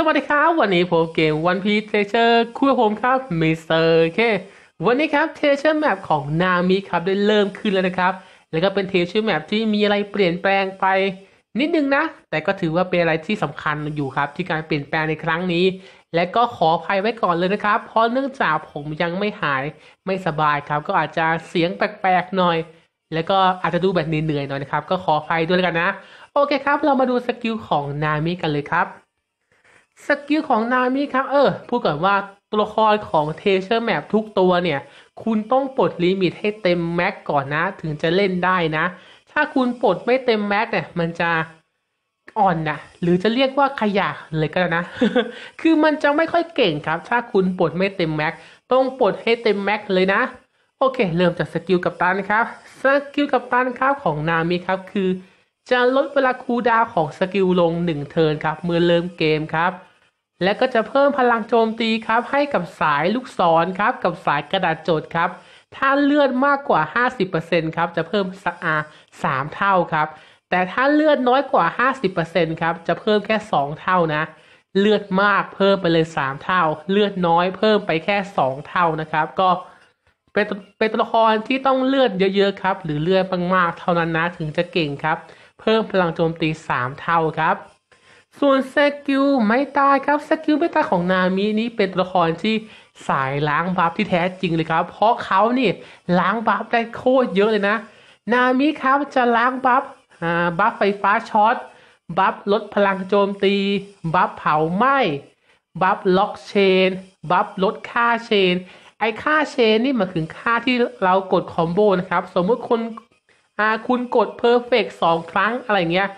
สวัสดีครับวันนี้ผมเกมวันพีเทเชอร์คู่ผมครับมิสเตอร์เควันนี้ครับเทเชอร์แมปของนามิครับได้เริ่มขึ้นแล้วนะครับ แล้วก็เป็นเทเชอร์แมปที่มีอะไรเปลี่ยนแปลงไป นิดนึงนะ แต่ก็ถือว่าเป็นอะไรที่สำคัญอยู่ครับ ที่การเปลี่ยนแปลงในครั้งนี้ และก็ขออภัยไว้ก่อนเลยนะครับ เพราะเนื่องจากผมยังไม่หายไม่สบายครับ ก็อาจจะเสียงแปลกๆหน่อย แล้วก็อาจจะดูแบบเหนื่อยๆหน่อยนะครับก็ขออภัยด้วยกันนะ โอเคครับ เรามาดูสกิลของนามิกันเลยครับสกิลของนามิครับ เออพูดก่อนว่าตัวละครของเทเชอร์แมปทุกตัวเนี่ย คุณต้องปลดลิมิตให้เต็มแม็กก่อนนะ ถึงจะเล่นได้นะ ถ้าคุณปลดไม่เต็มแม็กเนี่ยมันจะอ่อนนะหรือจะเรียกว่าขยะเลยก็ได้นะคือมันจะไม่ค่อยเก่งครับ ถ้าคุณปลดไม่เต็มแม็กต้องปลดให้เต็มแม็กเลยนะ โอเค เริ่มจากสกิลกับตันครับสกิลกับตันครับของนามิครับ คือ จะลดเวลาคูลดาวของสกิลลง1เทิร์นครับเมื่อเริ่มเกมครับและก็จะเพิ่มพลังโจมตีครับ ให้กับสายลูกศรครับ กับสายกระดาษโจทย์ครับ ถ้าเลือดมากกว่า 50%ครับจะเพิ่มสอาสามเท่าครับ แต่ถ้าเลือดน้อยกว่า 50%ครับจะเพิ่มแค่ 2 เท่านะ เลือดมากเพิ่มไปเลย 3 เท่า เลือดน้อย เพิ่มไปแค่ 2 เท่านะครับ ก็เป็นเป็นตัวละครที่ต้องเลือดเยอะๆครับ หรือเลือดมากๆเท่านั้นนะ ถึงจะเก่งครับ เพิ่มพลังโจมตี 3 เท่าครับส่วนสกิลไม่ตายครับสกิลไม่ตายของนามินี้เป็นตัวละครที่สายล้างบัฟที่แท้จริงเลยครับ เพราะเขานี่ล้างบัฟได้โคตรเยอะเลยนะ นามิครับจะล้างบัฟบัฟไฟฟ้าช็อตบัฟลดพลังโจมตีบัฟเผาไหม้บัฟล็อกเชนบัฟลดค่าเชน ไอค่าเชนนี่หมายถึงค่าที่เรากดคอมโบนะครับ สมมติคุณคุณกดเพอร์เฟกสองครั้งอะไรเงี้ย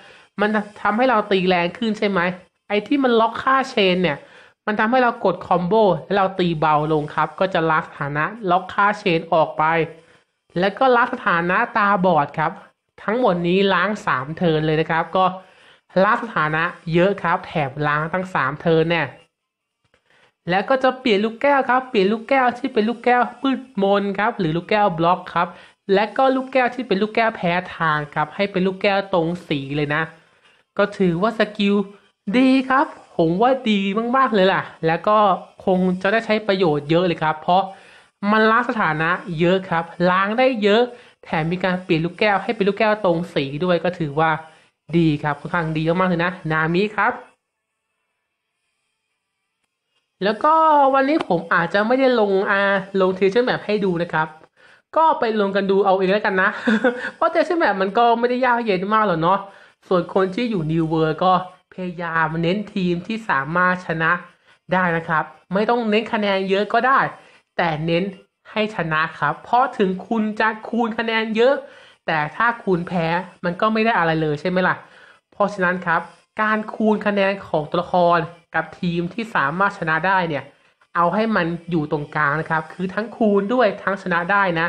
มันทำให้เราตีแรงขึ้นใช่ไหม ไอ้ที่มันล็อกค่าเชนเนี่ย มันทำให้เรากดคอมโบแล้วเราตีเบาลงครับ ก็จะลักสถานะล็อกค่าเชนออกไป แล้วก็ลักสถานะตาบอดครับ ทั้งหมดนี้ล้าง 3 เทินเลยนะครับ ก็ลักสถานะเยอะครับ แถมล้างทั้ง 3 เทินเนี่ยแล้วก็จะเปลี่ยนลูกแก้วครับ เปลี่ยนลูกแก้วที่เป็นลูกแก้วพืชมนครับ หรือลูกแก้วบล็อกครับ และก็ลูกแก้วที่เป็นลูกแก้วแพ้ทางครับ ให้เป็นลูกแก้วตรงสีเลยนะก็ถือว่าสกิลดีครับผมว่าดีมากๆเลยล่ะ แล้วก็คงจะได้ใช้ประโยชน์เยอะเลยครับ เพราะมันล้างสถานะ เยอะครับ ล้างได้เยอะแถมมีการเปลี่ยนลูกแก้ว ให้เป็นลูกแก้วตรงสีด้วยก็ถือว่าดีครับค่อนข้างดีมากๆเลยนะ นามิครับ แล้วก็วันนี้ผมอาจจะไม่ได้ลงอาลงเทเชอร์แมปให้ดูนะครับ ก็ไปลงกันดูเอาเองแล้วกันนะเพราะเทเชอร์แมปมันก็ไม่ได้ยากเย็นมากหรอกเนาะส่วนคนที่อยู่นิวเวอร์ก็พยายามเน้นทีมที่สามารถชนะได้นะครับ ไม่ต้องเน้นคะแนนเยอะก็ได้ แต่เน้นให้ชนะครับ เพราะถึงคุณจะคูณคะแนนเยอะ แต่ถ้าคูณแพ้มันก็ไม่ได้อะไรเลยใช่ไหมล่ะ เพราะฉะนั้นครับ การคูณคะแนนของตัวละครกับทีมที่สามารถชนะได้เนี่ย เอาให้มันอยู่ตรงกลางนะครับ คือทั้งคูณด้วยทั้งชนะได้นะ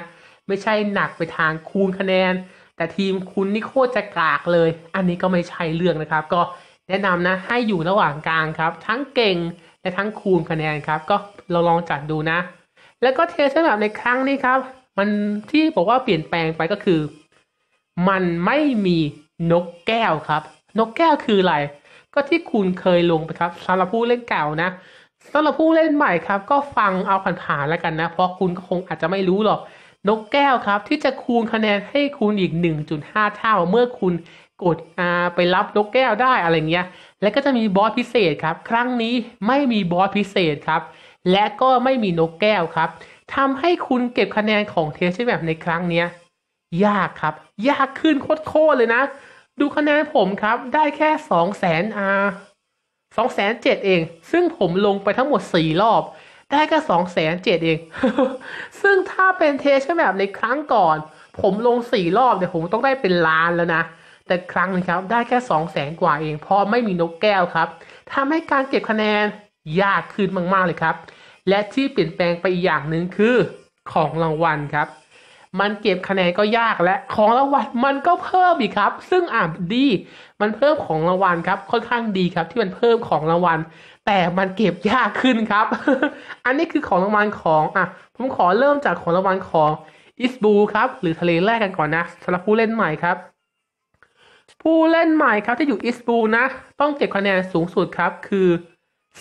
ไม่ใช่หนักไปทางคูณคะแนนแต่ทีมคุณนี่โคตรจะกากเลย อันนี้ก็ไม่ใช่เรื่องนะครับ ก็แนะนำนะ ให้อยู่ระหว่างกลางครับ ทั้งเก่งและทั้งคูณคะแนนครับ ก็เราลองจัดดูนะ แล้วก็เทสแบบในครั้งนี้ครับ มันที่บอกว่าเปลี่ยนแปลงไปก็คือ มันไม่มีนกแก้วครับ นกแก้วคืออะไร ก็ที่คุณเคยลงไปครับสำหรับผู้เล่นเก่านะสำหรับผู้เล่นใหม่ครับ ก็ฟังเอาผ่านๆแล้วกันนะ เพราะคุณก็คงอาจจะไม่รู้หรอกนกแก้วครับที่จะคูณคะแนนให้คูณอีก 1.5 เท่าเมื่อคุณกดาไปรับนกแก้วได้อะไรเงี้ย และก็จะมีบอสพิเศษครับ ครั้งนี้ไม่มีบอสพิเศษครับ และก็ไม่มีนกแก้วครับทำให้คุณเก็บคะแนนของเทสชแบบในครั้งเนี้ยยากครับ ยากขึ้นโคตรเลยนะ ดูคะแนนผมครับได้แค่ 2 0 0 0 0 0า2 0 0 0 0 0เอง ซึ่งผมลงไปทั้งหมด4รอบได้ก็สองแสนเจ็ดเอง ซึ่งถ้าเป็นเทชแบบในครั้งก่อนผมลงสี่รอบเนี่ยผมต้องได้เป็นล้านแล้วนะ แต่ครั้งนี้ครับได้แค่สองแสนกว่าเองเพราะไม่มีนกแก้วครับทำให้การเก็บคะแนน ยากขึ้นมากๆเลยครับ และที่เปลี่ยนแปลงไปอีกอย่างหนึ่งคือของรางวัลครับมันเก็บคะแนนก็ยากและ ของรางวัลมันก็เพิ่มอีกครับ ซึ่งอ่าดีมันเพิ่มของรางวัลครับค่อนข้างดีครับ ที่มันเพิ่มของรางวัลแต่มันเก็บยากขึ้นครับ อันนี้คือของรางวัลของอ่ะ ผมขอเริ่มจากของรางวัลของอิสบู ครับ หรือทะเลแรกกันก่อนนะสำหรับผู้เล่นใหม่ครับผู้เล่นใหม่ครับที่อยู่อิสบูนะต้องเก็บคะแนนสูงสุดครับ คือ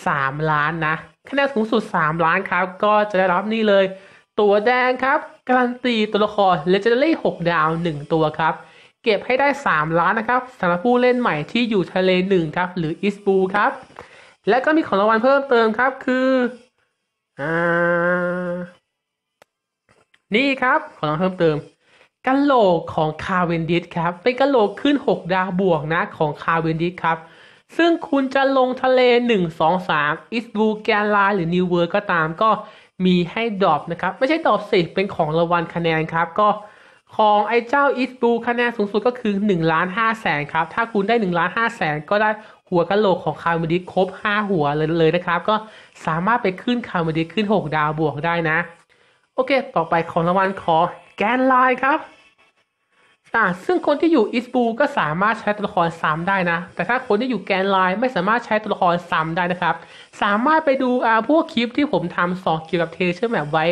3 ล้านนะ คะแนนสูงสุด 3 ล้านครับ ก็จะได้รับนี่เลย ตัวแดงครับการันตีตัวละคร Legendary 6ดาว 1 ตัวครับ เก็บให้ได้ 3 ล้านนะครับสำหรับผู้เล่นใหม่ที่อยู่ทะเล1ครับหรืออิสบูครับ และก็มีของรางวัลเพิ่มเติมครับคือ อ่า นี่ครับของรางวัลเพิ่มเติมกะโหลกของคาเวนดิสครับ เป็นกะโหลกขึ้น 6 ดาวบวกนะของคาเวนดิสครับซึ่งคุณจะลงทะเล1 2 3อิสบูแกนไลหรือนิวเวิร์ก็ตามก็มีให้ดรอปนะครับ ไม่ใช่ดรอปสิเป็นของรางวัลคะแนนครับก็ของไอ้เจ้าอิสบูคะแนนสูงสุดก็คือ1ล้านห้าแสนครับ ถ้าคุณได้1ล้านห้าแสนก็ได้หัวกะโหลกของคาร์มดิครบ 5 หัวเลยเลยนะครับ ก็สามารถไปขึ้นคาร์มดิขึ้น 6 ดาวบวกได้นะ โอเค ต่อไปของรางวัลขอแกนไลครับอ่าซึ่งคนที่อยู่อิสบูก็สามารถใช้ตัวละครซ้ำได้นะ แต่ถ้าคนที่อยู่แกนไลน์ ไม่สามารถใช้ตัวละครซ้ำได้นะครับ สามารถไปดูอ่าพวกคลิปที่ผมทำสอนเกี่ยวกับเทเชอร์แมปไว้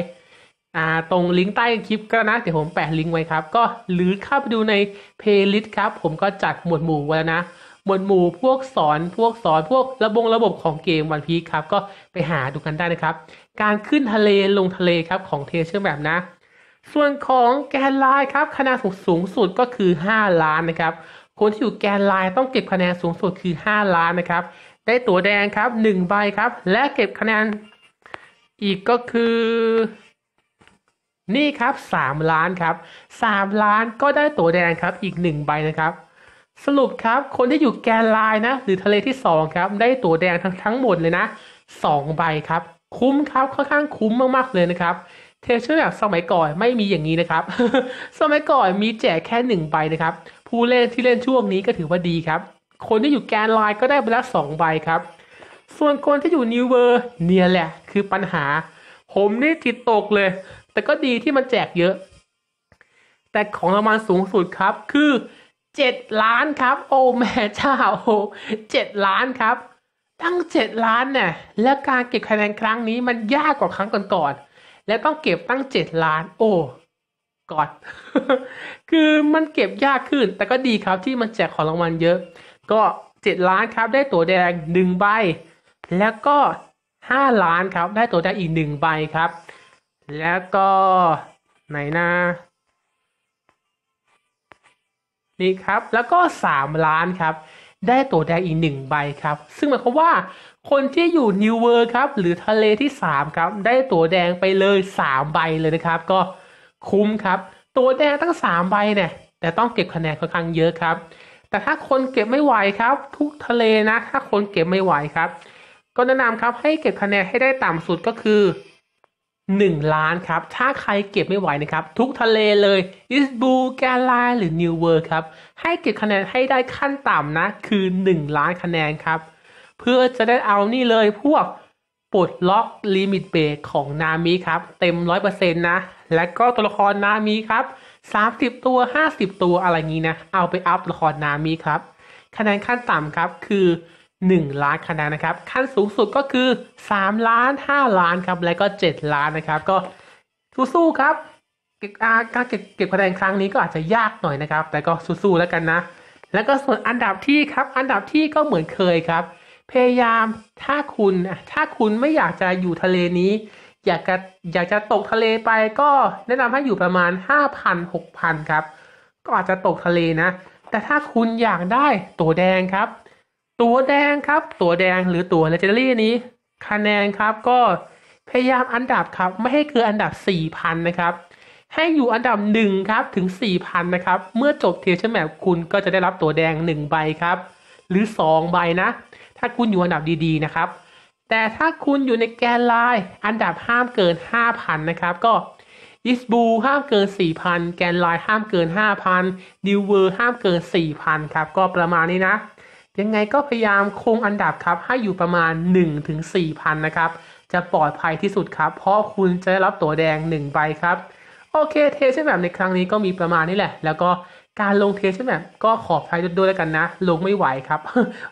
อ่าตรงลิงก์ใต้คลิปก็นะ เดี๋ยวผมแปะลิงก์ไว้ครับ ก็หรือเข้าไปดูในเพลย์ลิสต์ครับ ผมก็จัดหมวดหมู่ไว้แล้วนะ หมวดหมู่พวกสอนพวกสอนพวกระบงระบบของเกมวันพีครับ ก็ไปหาดูกันได้นะครับ การขึ้นทะเลลงทะเลครับของเทเชอร์แมปนะส่วนของแกนไลน์ครับคะแนนสูงสุดก็คือ 5 ล้านนะครับคนที่อยู่แกนไลน์ต้องเก็บคะแนนสูงสุดคือ 5 ล้านนะครับ ได้ตั๋วแดงครับ1ใบครับ และเก็บคะแนนอีกก็คือ นี่ครับ 3 ล้านครับ 3 ล้านก็ได้ตั๋วแดงครับอีก 1 ใบนะครับ สรุปครับคนที่อยู่แกนไลน์นะ หรือทะเลที่2ครับได้ตั๋วแดงทั้งทั้งหมดเลยนะ 2 ใบครับ คุ้มครับค่อนข้างคุ้มมากๆเลยนะครับเทเชอร์แบบสมัยก่อนไม่มีอย่างนี้นะครับ สมัยก่อนมีแจกแค่หนึ่งใบนะครับ ผู้เล่นที่เล่นช่วงนี้ก็ถือว่าดีครับ คนที่อยู่แกนไลน์ก็ได้ไปละสองใบครับ ส่วนคนที่อยู่นิวเวอร์เนี่ยแหละคือปัญหาผมนี่ติดตกเลย แต่ก็ดีที่มันแจกเยอะ แต่ของรางวัลสูงสุดครับคือเจ็ดล้านครับ โอ้แม่เจ้าโอเจ็ดล้านครับ ตั้งเจ็ดล้านเนี่ยและการเก็บคะแนนครั้งนี้ มันยากกว่าครั้งก่อนๆและต้องเก็บตั้งเจ็ดล้านโอ้กอดคือมันเก็บยากขึ้น แต่ก็ดีครับที่มันแจกของรางวัลเยอะ ก็เจ็ดล้านครับได้ตัวแดงหนึ่งใบแล้วก็ห้าล้านครับ ได้ตัวแดงอีกหนึ่งใบครับ แล้วก็ไหนนะนี่ครับแล้วก็สามล้านครับได้ตัวแดงอีกหนึ่งใบครับ ซึ่งหมายความว่าคนที่อยู่นิวเวอร์ครับ หรือทะเลที่ 3 ครับ ได้ตัวแดงไปเลย 3 ใบเลยนะครับ ก็คุ้มครับ ตัวแดงตั้ง 3 ใบเนี่ย แต่ต้องเก็บคะแนนค่อนข้างเยอะครับ แต่ถ้าคนเก็บไม่ไหวครับ ทุกทะเลนะถ้าคนเก็บไม่ไหวครับก็แนะนำครับให้เก็บคะแนนให้ได้ต่ำสุดก็คือ1ล้านครับ ถ้าใครเก็บไม่ไหวนะครับ ทุกทะเลเลยอิสบูแกลไลหรือนิวเวิร์ครับ ให้เก็บคะแนนให้ได้ขั้นต่ำนะ คือ 1 ล้านคะแนนครับ เพื่อจะได้เอานี่เลยพวกปลดล็อกลิมิตเบรกของนามิครับ เต็ม100%นะ และก็ตัวละครนามิครับ 30 ตัว 50 ตัวอะไรงี้นะ เอาไปอัพตัวละครนามิครับ คะแนนขั้นต่ำครับคือ1ล้านคะแนนนะครับ ขั้นสูงสุดก็คือ3ล้าน5 ล้านครับและก็ 7 ล้านนะครับ ก็สู้ๆครับการเก็บเก็บคะแนนครั้งนี้ก็อาจจะยากหน่อยนะครับ แต่ก็สู้ๆแล้วกันนะ แล้วก็ส่วนอันดับที่ครับ อันดับที่ก็เหมือนเคยครับ พยายามถ้าคุณ ถ้าคุณไม่อยากจะอยู่ทะเลนี้ อยากจะอยากจะตกทะเลไปก็แนะนำให้อยู่ประมาณ5,000 6,000ครับก็อาจจะตกทะเลนะ แต่ถ้าคุณอยากได้ตัวแดงครับตัวแดงครับ ตัวแดงหรือตัวเลเจนดรี่นี้ คะแนนครับก็พยายามอันดับครับไม่ให้เกินอันดับ4,000นะครับ ให้อยู่อันดับ1ครับถึง 4,000นะครับ เมื่อจบเทเชนแมปคุณก็จะได้รับตัวแดง 1 ใบครับ หรือ 2 ใบนะ ถ้าคุณอยู่อันดับดีๆนะครับ แต่ถ้าคุณอยู่ในแกนไลน์อันดับห้ามเกิน 5,000นะครับ ก็อิสบูห้ามเกิน4,000แกนไลน์ห้ามเกิน 5,000ดิวเวอร์ห้ามเกิน4,000ครับก็ประมาณนี้นะยังไงก็พยายามคงอันดับครับให้อยู่ประมาณ1-4พันนะครับ จะปลอดภัยที่สุดครับ เพราะคุณจะได้รับตั๋วแดง1ใบครับ โอเคเทสแบบในครั้งนี้ก็มีประมาณนี้แหละ แล้วก็การลงเทสแบบก็ขอบใจด้วยแล้วกันนะ ลงไม่ไหวครับ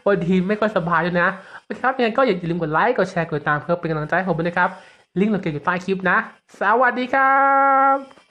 วันทีไม่ค่อยสบายด้วยนะโอเคครับยังไงก็อย่าลืมกดไลค์กดแชร์กดตามเพื่อเป็นกำลังใจผมด้วยครับลิงก์ลงเก็บอยูใต้คลิปนะ สวัสดีครับ